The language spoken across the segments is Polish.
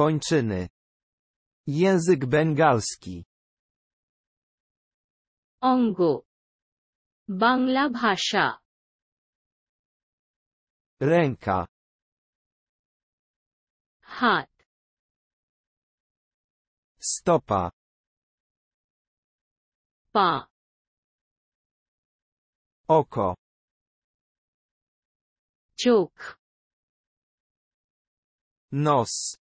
Kończyny. Język bengalski. ongo bangla bhasha ręka hat stopa pa oko Ciuk. nos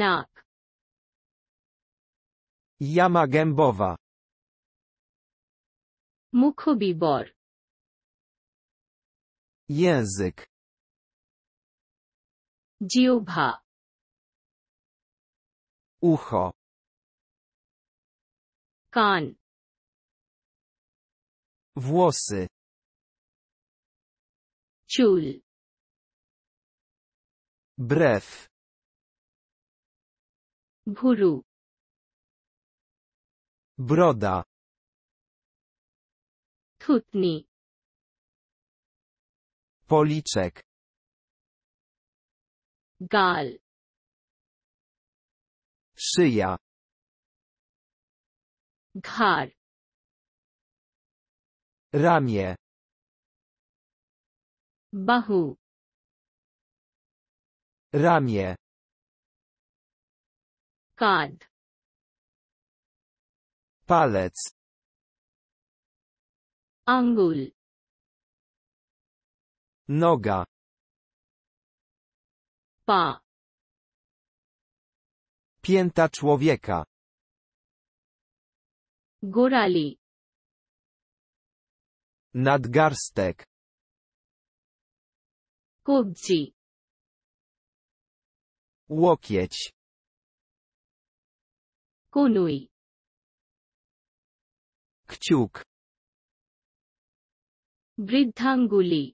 Nak. Jama gębowa. Mukhobibor. Język. Dziobha. Ucho. Kan. Włosy. chul, Brew. Guru. Broda. Kutni. Policzek. Gal. Szyja. Ghar. Ramię. Bahu. Ramię. God. Palec. Angul. Noga. Pa. Pięta człowieka. Górali. Nadgarstek. Kubci. Łokieć. Kuluj. Kciuk. Brydhanguli.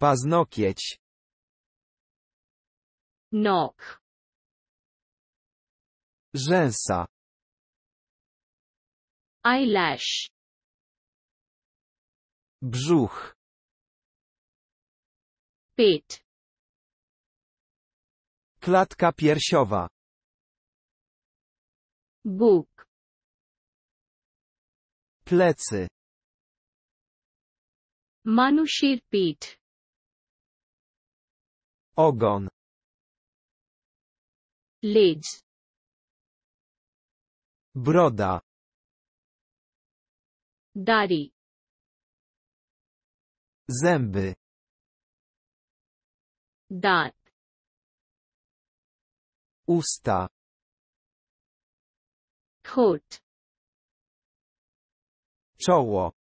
Paznokieć. Nok. Rzęsa. Eyelash. Brzuch. Pit. Klatka piersiowa. Bóg. Plecy. manusir pit. Ogon. Lids. Broda. Dari. Zęby. Dat. Usta. Chód. Czoło.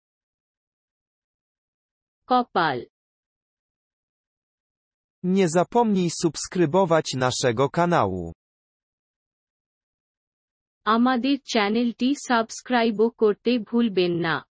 Kopal. Nie zapomnij subskrybować naszego kanału. Amade channel ti subscribe korte bhulben